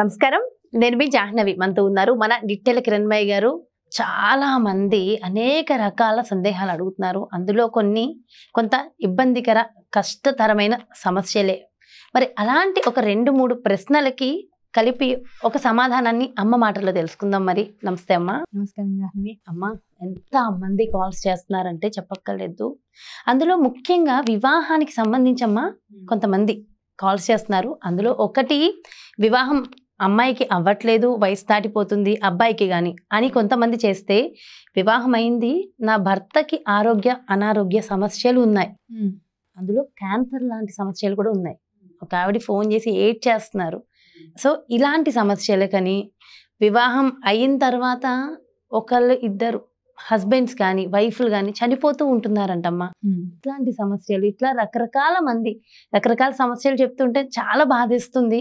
నమస్కారం నేను మీ జాహ్నవి మనతో ఉన్నారు మన డిట్టెల కిరణ్మయ్య గారు చాలా మంది అనేక రకాల సందేహాలు అడుగుతున్నారు అందులో కొన్ని కొంత ఇబ్బందికర కష్టతరమైన సమస్యలే మరి అలాంటి ఒక రెండు మూడు ప్రశ్నలకి కలిపి ఒక సమాధానాన్ని అమ్మ మాటల్లో తెలుసుకుందాం మరి నమస్తే అమ్మ నమస్కారం జాహ్నవి అమ్మ ఎంత మంది కాల్స్ చేస్తున్నారంటే చెప్పక్కర్లేదు అందులో ముఖ్యంగా వివాహానికి సంబంధించమ్మ కొంతమంది కాల్స్ చేస్తున్నారు అందులో ఒకటి వివాహం అమ్మాయికి అవ్వట్లేదు వయసు దాటిపోతుంది అబ్బాయికి కానీ అని కొంతమంది చేస్తే వివాహమైంది నా భర్తకి ఆరోగ్య అనారోగ్య సమస్యలు ఉన్నాయి అందులో క్యాన్సర్ లాంటి సమస్యలు కూడా ఉన్నాయి ఒక ఆవిడ ఫోన్ చేసి ఏడ్ చేస్తున్నారు సో ఇలాంటి సమస్యలు కానీ వివాహం అయిన తర్వాత ఒకళ్ళు ఇద్దరు హస్బెండ్స్ కానీ వైఫ్లు కానీ చనిపోతూ ఉంటున్నారంటమ్మా ఇట్లాంటి సమస్యలు ఇట్లా రకరకాల మంది రకరకాల సమస్యలు చెప్తుంటే చాలా బాధేస్తుంది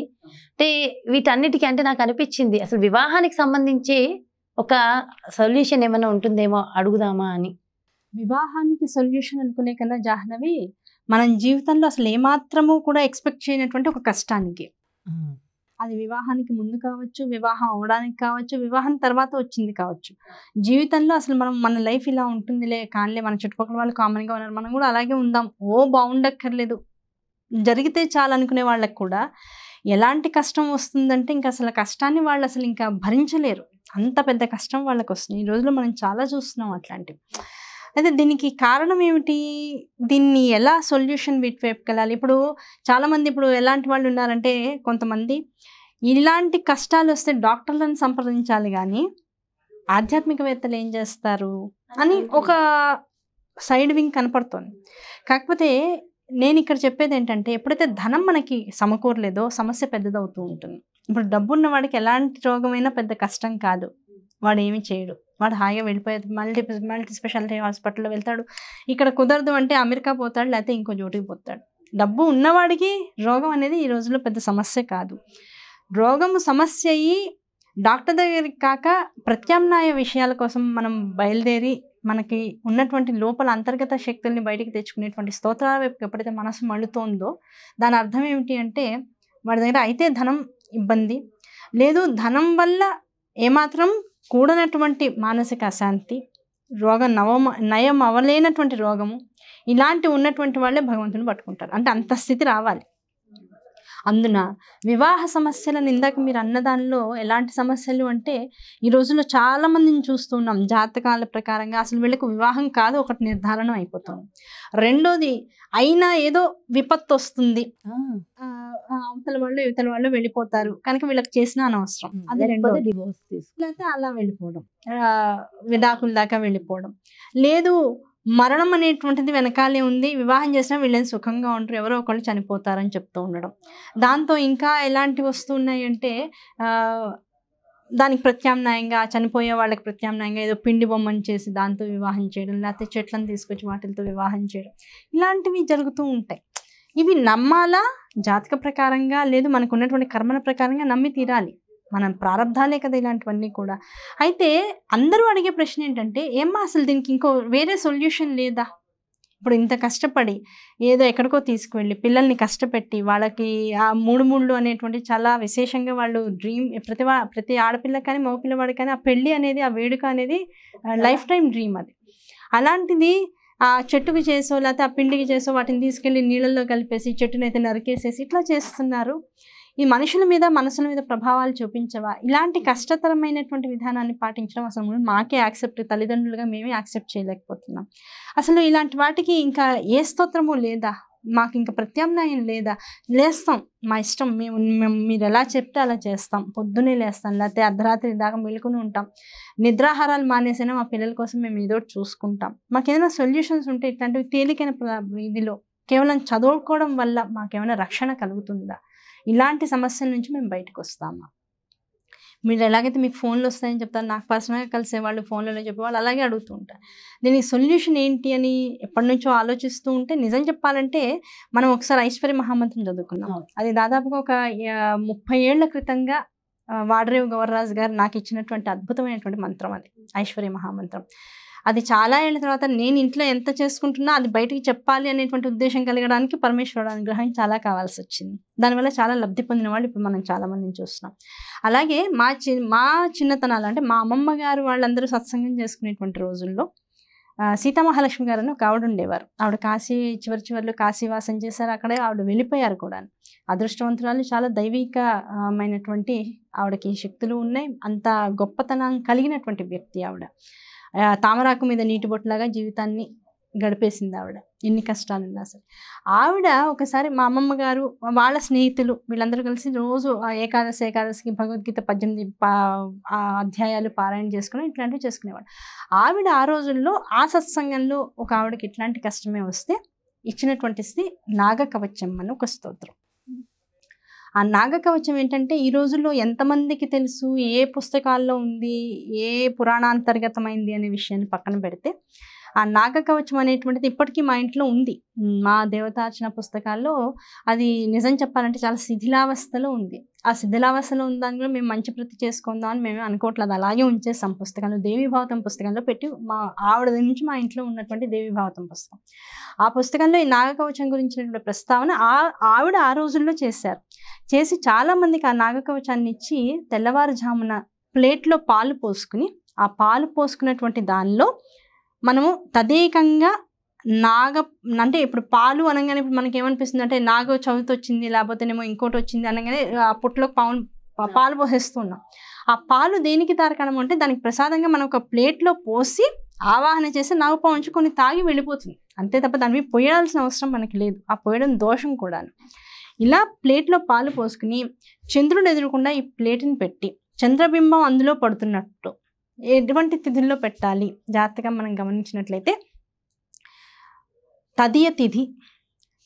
అంటే వీటన్నిటికీ అంటే నాకు అనిపించింది అసలు వివాహానికి సంబంధించి ఒక సొల్యూషన్ ఏమైనా ఉంటుందేమో అడుగుదామా అని వివాహానికి సొల్యూషన్ అనుకునే కన్నా జాహ్నవి మనం జీవితంలో అసలు ఏమాత్రము కూడా ఎక్స్పెక్ట్ చేయనటువంటి ఒక కష్టానికి అది వివాహానికి ముందు కావచ్చు వివాహం అవడానికి కావచ్చు వివాహం తర్వాత వచ్చింది కావచ్చు జీవితంలో అసలు మనం మన లైఫ్ ఇలా ఉంటుందిలే కానిలే మన చుట్టుపక్కల వాళ్ళు కామన్గా ఉన్నారు మనం కూడా అలాగే ఉందాం ఓ బాగుండక్కర్లేదు జరిగితే చాలు అనుకునే వాళ్ళకి కూడా ఎలాంటి కష్టం వస్తుందంటే ఇంకా అసలు కష్టాన్ని వాళ్ళు అసలు ఇంకా భరించలేరు అంత పెద్ద కష్టం వాళ్ళకి వస్తుంది ఈ రోజులో మనం చాలా చూస్తున్నాం అట్లాంటివి అయితే దీనికి కారణం ఏమిటి దీన్ని ఎలా సొల్యూషన్ వైపుకి వెళ్ళాలి ఇప్పుడు చాలామంది ఇప్పుడు ఎలాంటి వాళ్ళు ఉన్నారంటే కొంతమంది ఇలాంటి కష్టాలు వస్తే డాక్టర్లను సంప్రదించాలి కానీ ఆధ్యాత్మికవేత్తలు ఏం చేస్తారు అని ఒక సైడ్ వింగ్ కనపడుతుంది కాకపోతే నేను ఇక్కడ చెప్పేది ఏంటంటే ఎప్పుడైతే ధనం మనకి సమకూరలేదో సమస్య పెద్దదవుతూ ఉంటుంది ఇప్పుడు డబ్బున్న వాడికి ఎలాంటి రోగమైనా పెద్ద కష్టం కాదు వాడు ఏమి చేయడు వాడు హాయిగా వెళ్ళిపోయేది మల్టీ మల్టీ స్పెషాలిటీ హాస్పిటల్లో వెళ్తాడు ఇక్కడ కుదరదు అంటే అమెరికా పోతాడు లేకపోతే ఇంకో చోటుకి పోతాడు డబ్బు ఉన్నవాడికి రోగం అనేది ఈ రోజుల్లో పెద్ద సమస్య కాదు రోగము సమస్య అయ్యి డాక్టర్ దగ్గరికి కాక ప్రత్యామ్నాయ విషయాల కోసం మనం బయలుదేరి మనకి ఉన్నటువంటి లోపల అంతర్గత శక్తుల్ని బయటికి తెచ్చుకునేటువంటి స్తోత్రాల వైపు ఎప్పుడైతే మనసు మళ్ళుతోందో దాని అర్థం ఏమిటి అంటే వాడి దగ్గర అయితే ధనం ఇబ్బంది లేదు ధనం వల్ల ఏమాత్రం కూడనటువంటి మానసిక అశాంతి రోగం నవమ నయం అవలేనటువంటి రోగము ఇలాంటి ఉన్నటువంటి వాళ్ళే భగవంతుని పట్టుకుంటారు అంటే అంత స్థితి రావాలి అందున వివాహ సమస్యలను ఇందాక మీరు అన్నదానిలో ఎలాంటి సమస్యలు అంటే ఈ రోజుల్లో చాలామందిని చూస్తున్నాం జాతకాల ప్రకారంగా అసలు వీళ్ళకు వివాహం కాదు ఒకటి నిర్ధారణ అయిపోతుంది రెండోది అయినా ఏదో విపత్తు వస్తుంది అవతల వాళ్ళు ఇవతల వాళ్ళు వెళ్ళిపోతారు కనుక వీళ్ళకి చేసిన అనవసరం అదే రెండో డివోర్స్ తీసుకున్నాక అలా వెళ్ళిపోవడం విడాకుల దాకా వెళ్ళిపోవడం లేదు మరణం అనేటువంటిది వెనకాలే ఉంది వివాహం చేసినా వీళ్ళని సుఖంగా ఉంటారు ఎవరో ఒకళ్ళు చనిపోతారని చెప్తూ ఉండడం దాంతో ఇంకా ఎలాంటి వస్తువు ఉన్నాయంటే దానికి ప్రత్యామ్నాయంగా చనిపోయే వాళ్ళకి ప్రత్యామ్నాయంగా ఏదో పిండి బొమ్మని చేసి దాంతో వివాహం చేయడం లేకపోతే చెట్లను తీసుకొచ్చి వాటితో వివాహం చేయడం ఇలాంటివి జరుగుతూ ఉంటాయి ఇవి నమ్మాలా జాతక ప్రకారంగా లేదు మనకు ఉన్నటువంటి కర్మల ప్రకారంగా నమ్మి తీరాలి మనం ప్రారంధాలే కదా ఇలాంటివన్నీ కూడా అయితే అందరూ అడిగే ప్రశ్న ఏంటంటే ఏమ్మా అసలు దీనికి ఇంకో వేరే సొల్యూషన్ లేదా ఇప్పుడు ఇంత కష్టపడి ఏదో ఎక్కడికో తీసుకువెళ్ళి పిల్లల్ని కష్టపెట్టి వాళ్ళకి ఆ మూడు మూడు అనేటువంటి చాలా విశేషంగా వాళ్ళు డ్రీమ్ ప్రతి ప్రతి ఆడపిల్ల కానీ మగపిల్లవాడు కానీ ఆ పెళ్ళి అనేది ఆ వేడుక అనేది లైఫ్ టైం డ్రీమ్ అది అలాంటిది ఆ చెట్టుకి చేసో లేకపోతే ఆ పిండికి చేసో వాటిని తీసుకెళ్ళి నీళ్ళల్లో కలిపేసి చెట్టుని అయితే నరికేసేసి ఇట్లా చేస్తున్నారు ఈ మనుషుల మీద మనసుల మీద ప్రభావాలు చూపించవా ఇలాంటి కష్టతరమైనటువంటి విధానాన్ని పాటించడం అసలు మాకే యాక్సెప్ట్ తల్లిదండ్రులుగా మేమే యాక్సెప్ట్ చేయలేకపోతున్నాం అసలు ఇలాంటి వాటికి ఇంకా ఏ స్తోత్రమో లేదా మాకు ఇంకా ప్రత్యామ్నాయం లేదా లేస్తాం మా ఇష్టం మేము మేము మీరు ఎలా చెప్తే అలా చేస్తాం పొద్దునే లేస్తాం లేకపోతే అర్ధరాత్రి దాకా మెలుకుని ఉంటాం నిద్రాహారాలు మానేసైనా మా పిల్లల కోసం మేము ఏదో చూసుకుంటాం మాకు ఏదైనా సొల్యూషన్స్ ఉంటే ఇట్లాంటివి తేలికైన వీధిలో కేవలం చదువుకోవడం వల్ల మాకేమైనా రక్షణ కలుగుతుందా ఇలాంటి సమస్యల నుంచి మేము బయటకు వస్తామా మీరు ఎలాగైతే మీకు ఫోన్లు వస్తాయని చెప్తారు నాకు పర్సనల్గా కలిసే వాళ్ళు ఫోన్లలో చెప్పేవాళ్ళు అలాగే అడుగుతూ ఉంటారు దీనికి సొల్యూషన్ ఏంటి అని ఎప్పటి నుంచో ఆలోచిస్తూ ఉంటే నిజం చెప్పాలంటే మనం ఒకసారి ఐశ్వర్య మహామంత్రం చదువుకున్నాం అది దాదాపుగా ఒక ముప్పై ఏళ్ల క్రితంగా వాడరేవు గవర్రాజు గారు నాకు ఇచ్చినటువంటి అద్భుతమైనటువంటి మంత్రం అది ఐశ్వర్య మహామంత్రం అది చాలా ఏళ్ళ తర్వాత నేను ఇంట్లో ఎంత చేసుకుంటున్నా అది బయటికి చెప్పాలి అనేటువంటి ఉద్దేశం కలగడానికి పరమేశ్వరుడు అనుగ్రహం చాలా కావాల్సి వచ్చింది దానివల్ల చాలా లబ్ధి పొందిన వాళ్ళు ఇప్పుడు మనం చాలామందిని చూస్తున్నాం అలాగే మా చి మా చిన్నతనాలు అంటే మా అమ్మమ్మ గారు వాళ్ళందరూ సత్సంగం చేసుకునేటువంటి రోజుల్లో సీతామహాలక్ష్మి గారు అని ఒక ఆవిడ ఉండేవారు ఆవిడ కాశీ చివరి చివరిలో కాశీవాసం చేశారు అక్కడే ఆవిడ వెళ్ళిపోయారు కూడా అదృష్టవంతురాలు చాలా దైవికమైనటువంటి ఆవిడకి శక్తులు ఉన్నాయి అంత గొప్పతనం కలిగినటువంటి వ్యక్తి ఆవిడ తామరాకు మీద నీటి బొట్టులాగా జీవితాన్ని గడిపేసింది ఆవిడ ఎన్ని కష్టాలు ఉన్నా సరే ఆవిడ ఒకసారి మా అమ్మమ్మ గారు వాళ్ళ స్నేహితులు వీళ్ళందరూ కలిసి రోజు ఏకాదశి ఏకాదశికి భగవద్గీత పద్దెనిమిది అధ్యాయాలు పారాయణ చేసుకుని ఇట్లాంటివి చేసుకునేవాడు ఆవిడ ఆ రోజుల్లో ఆ సత్సంగంలో ఒక ఆవిడకి ఇట్లాంటి కష్టమే వస్తే ఇచ్చినటువంటిది నాగకవచం అని ఒక స్తోత్రం ఆ నాగకవచం ఏంటంటే ఈ రోజుల్లో ఎంతమందికి తెలుసు ఏ పుస్తకాల్లో ఉంది ఏ పురాణాంతర్గతమైంది అనే విషయాన్ని పక్కన పెడితే ఆ నాగకవచం అనేటువంటిది ఇప్పటికీ మా ఇంట్లో ఉంది మా దేవతార్చన పుస్తకాల్లో అది నిజం చెప్పాలంటే చాలా శిథిలావస్థలో ఉంది ఆ శిథిలావస్థలో ఉందని కూడా మేము మంచి ప్రతి చేసుకుందాం అని మేము అనుకోవట్లేదు అలాగే ఉంచేస్తాం పుస్తకాలు దేవీభావతం పుస్తకంలో పెట్టి మా ఆవిడ నుంచి మా ఇంట్లో ఉన్నటువంటి దేవీభావతం పుస్తకం ఆ పుస్తకంలో ఈ నాగకవచం గురించినటువంటి ప్రస్తావన ఆ ఆవిడ ఆ రోజుల్లో చేశారు చేసి చాలామందికి ఆ నాగకవచాన్ని ఇచ్చి తెల్లవారుజామున ప్లేట్లో పాలు పోసుకుని ఆ పాలు పోసుకున్నటువంటి దానిలో మనము తదేకంగా నాగ అంటే ఇప్పుడు పాలు అనగానే ఇప్పుడు మనకి ఏమనిపిస్తుంది అంటే నాగ చవితి వచ్చింది లేకపోతేనేమో ఇంకోటి వచ్చింది అనగానే ఆ పుట్లో పావు పాలు పోసేస్తున్నాం ఆ పాలు దేనికి తారకణం అంటే దానికి ప్రసాదంగా మనం ఒక ప్లేట్లో పోసి ఆవాహన చేసి నాగపావు ఉంచుకొని తాగి వెళ్ళిపోతుంది అంతే తప్ప దాని మీద పోయాల్సిన అవసరం మనకి లేదు ఆ పోయడం దోషం కూడా ఇలా ప్లేట్లో పాలు పోసుకుని చంద్రుడు ఎదురకుండా ఈ ప్లేట్ని పెట్టి చంద్రబింబం అందులో పడుతున్నట్టు ఎటువంటి తిథుల్లో పెట్టాలి జాగ్రత్తగా మనం గమనించినట్లయితే తదియ తిథి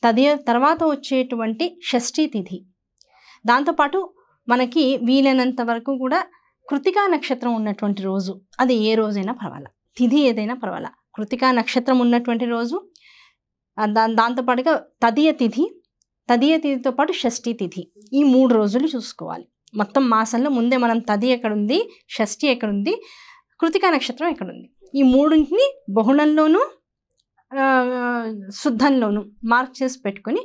తదియ తర్వాత వచ్చేటువంటి షష్ఠీ తిథి దాంతోపాటు మనకి వీలైనంత వరకు కూడా కృతికా నక్షత్రం ఉన్నటువంటి రోజు అది ఏ రోజైనా పర్వాలా తిథి ఏదైనా పర్వాలా కృతికా నక్షత్రం ఉన్నటువంటి రోజు దా దాంతోపాటుగా తదియ తిథి తదియ తిథితో పాటు షష్ఠీ తిథి ఈ మూడు రోజులు చూసుకోవాలి మొత్తం మాసంలో ముందే మనం తది ఎక్కడుంది షష్ఠి ఎక్కడుంది కృతికా నక్షత్రం ఎక్కడుంది ఈ మూడింటిని బహుళంలోనూ శుద్ధంలోనూ మార్క్ చేసి పెట్టుకొని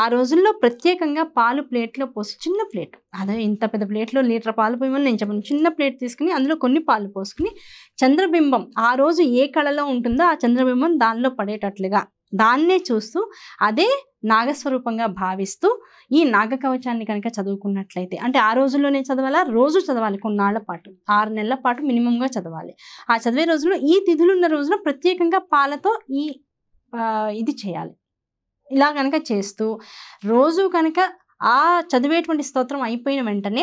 ఆ రోజుల్లో ప్రత్యేకంగా పాలు ప్లేట్లో పోసి చిన్న ప్లేట్ అదే ఇంత పెద్ద ప్లేట్లో లీటర్ పాలు పోయమని నేను చెప్పను చిన్న ప్లేట్ తీసుకుని అందులో కొన్ని పాలు పోసుకుని చంద్రబింబం ఆ రోజు ఏ కళలో ఉంటుందో ఆ చంద్రబింబం దానిలో పడేటట్లుగా దాన్నే చూస్తూ అదే నాగస్వరూపంగా భావిస్తూ ఈ నాగకవచాన్ని కనుక చదువుకున్నట్లయితే అంటే ఆ రోజుల్లోనే చదవాలా రోజు చదవాలి కొన్నాళ్ల పాటు ఆరు నెలల పాటు మినిమంగా చదవాలి ఆ చదివే రోజులో ఈ ఉన్న రోజున ప్రత్యేకంగా పాలతో ఈ ఇది చేయాలి ఇలా కనుక చేస్తూ రోజు కనుక ఆ చదివేటువంటి స్తోత్రం అయిపోయిన వెంటనే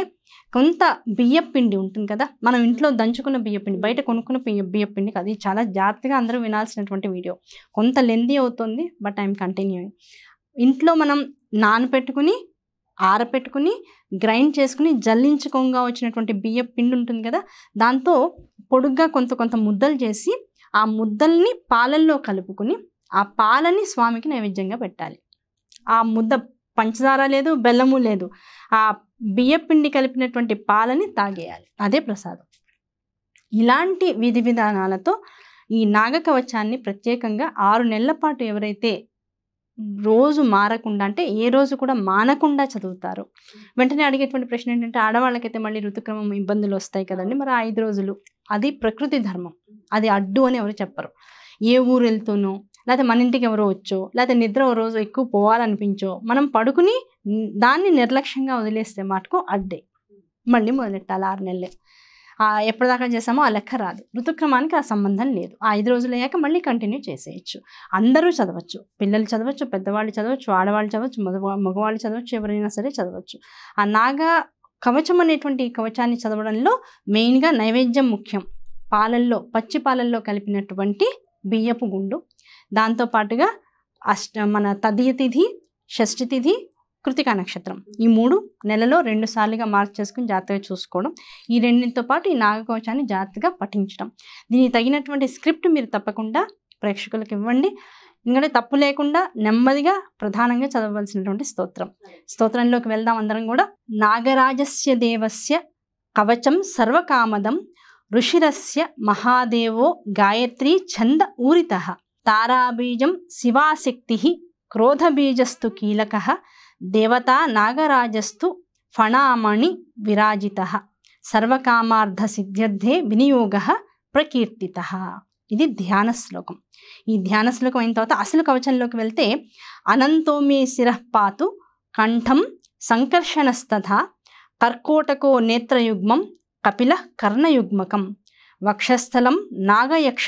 కొంత బియ్యపిండి ఉంటుంది కదా మనం ఇంట్లో దంచుకున్న బియ్యపిండి బయట కొనుక్కున్న బియ్యపిండి కాదు ఇది చాలా జాగ్రత్తగా అందరూ వినాల్సినటువంటి వీడియో కొంత లెందీ అవుతుంది బట్ ఐఎమ్ కంటిన్యూయింగ్ ఇంట్లో మనం నానపెట్టుకుని ఆరపెట్టుకుని గ్రైండ్ చేసుకుని జల్లించుకోగా వచ్చినటువంటి బియ్యం పిండి ఉంటుంది కదా దాంతో పొడుగ్గా కొంత కొంత ముద్దలు చేసి ఆ ముద్దల్ని పాలల్లో కలుపుకుని ఆ పాలని స్వామికి నైవేద్యంగా పెట్టాలి ఆ ముద్ద పంచదార లేదు బెల్లము లేదు ఆ బియ్యపిండి కలిపినటువంటి పాలని తాగేయాలి అదే ప్రసాదం ఇలాంటి విధి విధానాలతో ఈ నాగకవచాన్ని ప్రత్యేకంగా ఆరు నెలల పాటు ఎవరైతే రోజు మారకుండా అంటే ఏ రోజు కూడా మానకుండా చదువుతారు వెంటనే అడిగేటువంటి ప్రశ్న ఏంటంటే ఆడవాళ్ళకైతే మళ్ళీ ఋతుక్రమం ఇబ్బందులు వస్తాయి కదండి మరి ఐదు రోజులు అది ప్రకృతి ధర్మం అది అడ్డు అని ఎవరు చెప్పరు ఏ ఊరు వెళ్తూనో లేకపోతే మన ఇంటికి ఎవరో వచ్చో లేకపోతే నిద్ర ఓ రోజు ఎక్కువ పోవాలనిపించో మనం పడుకుని దాన్ని నిర్లక్ష్యంగా వదిలేస్తే మటుకు అడ్డే మళ్ళీ మొదలెట్టాలి ఆరు నెలలే ఎప్పటిదాకా చేసామో ఆ లెక్క రాదు ఋతుక్రమానికి ఆ సంబంధం లేదు ఆ ఐదు రోజులు అయ్యాక మళ్ళీ కంటిన్యూ చేసేయచ్చు అందరూ చదవచ్చు పిల్లలు చదవచ్చు పెద్దవాళ్ళు చదవచ్చు ఆడవాళ్ళు చదవచ్చు మగవాళ్ళు చదవచ్చు ఎవరైనా సరే చదవచ్చు ఆ నాగా కవచం అనేటువంటి కవచాన్ని చదవడంలో మెయిన్గా నైవేద్యం ముఖ్యం పాలల్లో పచ్చి పాలల్లో కలిపినటువంటి బియ్యపు గుండు దాంతో పాటుగా అష్ట మన తదియ తిథి షష్ఠి తిథి కృతికా నక్షత్రం ఈ మూడు నెలలో రెండు సార్లుగా మార్క్ చేసుకుని జాగ్రత్తగా చూసుకోవడం ఈ రెండింటితో పాటు ఈ నాగకవచాన్ని జాగ్రత్తగా పఠించడం దీనికి తగినటువంటి స్క్రిప్ట్ మీరు తప్పకుండా ప్రేక్షకులకు ఇవ్వండి ఎందుకంటే తప్పు లేకుండా నెమ్మదిగా ప్రధానంగా చదవవలసినటువంటి స్తోత్రం స్తోత్రంలోకి వెళ్దాం అందరం కూడా నాగరాజస్య దేవస్య కవచం సర్వకామదం ఋషిరస్య మహాదేవో గాయత్రి ఛంద ఊరిత తారాబీజం శివాశక్తి క్రోధబీజస్తు కీలక దేవత నాగరాజస్తు ఫణామణి విరాజిత సర్వకామార్థ సిద్ధ్యర్థే వినియోగ ప్రకీర్తిత ఇది ధ్యాన శ్లోకం ఈ ధ్యాన శ్లోకం అయిన తర్వాత అసలు కవచంలోకి వెళ్తే అనంతోమే శిరపాతు కంఠం సంకర్షణస్తథ కర్కోటకో నేత్రయుగ్మం కపిల కర్ణయుగ్మకం వక్షస్థలం నాగయక్ష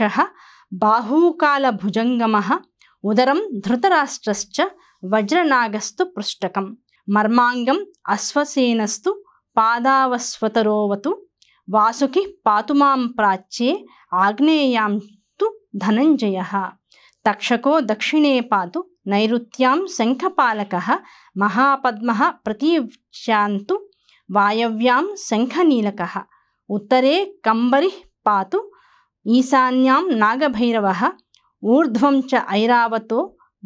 బాహూకాల భుజంగమ ఉదరం ధృతరాష్ట్రశ్చ వజ్రనాగస్తు పృష్టకం మర్మాంగం అశ్వసేనస్తు పాదావస్వతరోవతు వాసుకి పాతుమాం ప్రాచ్యే ఆగ్నేయాం తు ధనంజయ తక్షకో దక్షిణే పాతు నైరుత్యాం శంఖపాలక మహాపద్మ ప్రతీచ్యాంతు వాయవ్యాం శంఖనీలక ఉత్తరే కంబరి పాతు ఈశాన్యాం నాగభైరవ ఊర్ధ్వం చ ఐరావతో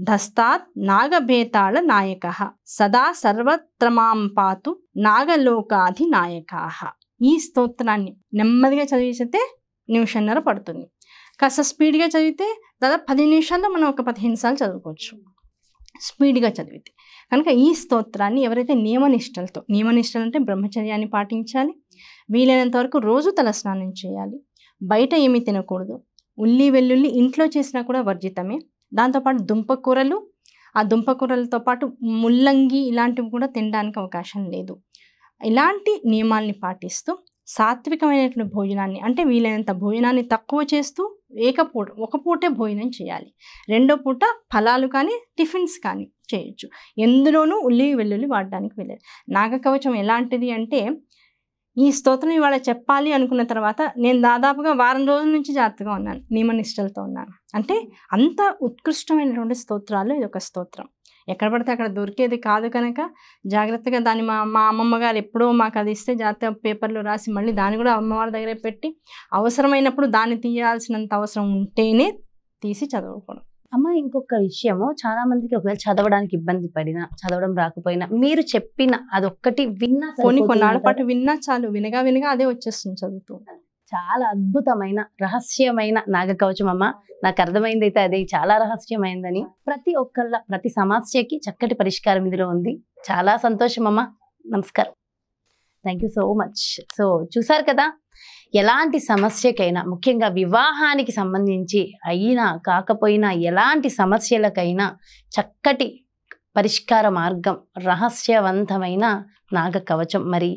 ధస్తాత్ నాగభేతాళ నాయక సదా సర్వత్ర మాం పాతు నాగలోకాధినాయకా ఈ స్తోత్రాన్ని నెమ్మదిగా చదివితే నిమిషన్నర పడుతుంది కాస్త స్పీడ్గా చదివితే దాదాపు పది నిమిషాల్లో మనం ఒక పదిహేను సార్లు చదువుకోవచ్చు స్పీడ్గా చదివితే కనుక ఈ స్తోత్రాన్ని ఎవరైతే నియమనిష్టలతో నియమనిష్టలు అంటే బ్రహ్మచర్యాన్ని పాటించాలి వీలైనంత వరకు రోజు తలస్నానం చేయాలి బయట ఏమీ తినకూడదు ఉల్లి వెల్లుల్లి ఇంట్లో చేసినా కూడా వర్జితమే దాంతోపాటు దుంపకూరలు ఆ దుంపకూరలతో పాటు ముల్లంగి ఇలాంటివి కూడా తినడానికి అవకాశం లేదు ఇలాంటి నియమాల్ని పాటిస్తూ సాత్వికమైనటువంటి భోజనాన్ని అంటే వీలైనంత భోజనాన్ని తక్కువ చేస్తూ ఏకపూట ఒక పూటే భోజనం చేయాలి రెండో పూట ఫలాలు కానీ టిఫిన్స్ కానీ చేయొచ్చు ఎందులోనూ ఉల్లి వెల్లుల్లి వాడడానికి వెళ్ళాలి నాగకవచం ఎలాంటిది అంటే ఈ స్తోత్రం ఇవాళ చెప్పాలి అనుకున్న తర్వాత నేను దాదాపుగా వారం రోజుల నుంచి జాగ్రత్తగా ఉన్నాను నియమనిష్టలతో ఉన్నాను అంటే అంత ఉత్కృష్టమైనటువంటి స్తోత్రాలు ఇది ఒక స్తోత్రం ఎక్కడ పడితే అక్కడ దొరికేది కాదు కనుక జాగ్రత్తగా దాన్ని మా మా అమ్మమ్మ గారు ఎప్పుడో మాకు అది ఇస్తే జాగ్రత్త పేపర్లో రాసి మళ్ళీ దాన్ని కూడా అమ్మవారి దగ్గరే పెట్టి అవసరమైనప్పుడు దాన్ని తీయాల్సినంత అవసరం ఉంటేనే తీసి చదవకూడదు ఇంకొక విషయము చాలా మందికి ఒకవేళ చదవడానికి ఇబ్బంది పడినా చదవడం రాకపోయినా మీరు చెప్పిన అదొక్కటి విన్నా కొన్ని కొన్నాళ్ళ పాటు విన్నా చాలు వినగా వినగా అదే వచ్చేస్తుంది చదువుతూ చాలా అద్భుతమైన రహస్యమైన నాగకవచం అమ్మ నాకు అర్థమైంది అయితే అది చాలా రహస్యమైందని ప్రతి ఒక్కళ్ళ ప్రతి సమస్యకి చక్కటి పరిష్కారం ఇందులో ఉంది చాలా సంతోషం అమ్మ నమస్కారం thank you so much so చూసారు కదా ఎలాంటి సమస్యకైనా ముఖ్యంగా వివాహానికి సంబంధించి అయినా కాకపోయినా ఎలాంటి సమస్యలకైనా చక్కటి పరిష్కార మార్గం రహస్యవంతమైన నాగ కవచం మరి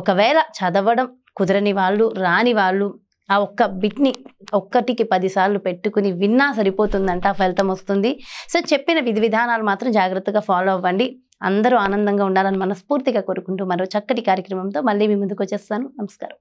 ఒకవేళ చదవడం కుదరని వాళ్ళు రాని వాళ్ళు ఆ ఒక్క బిట్ని ఒక్కటికి పదిసార్లు పెట్టుకుని విన్నా సరిపోతుందంట ఫలితం వస్తుంది సో చెప్పిన విధి విధానాలు మాత్రం జాగ్రత్తగా ఫాలో అవ్వండి అందరూ ఆనందంగా ఉండాలని మనస్ఫూర్తిగా కోరుకుంటూ మరో చక్కటి కార్యక్రమంతో మళ్ళీ మీ ముందుకు వచ్చేస్తాను నమస్కారం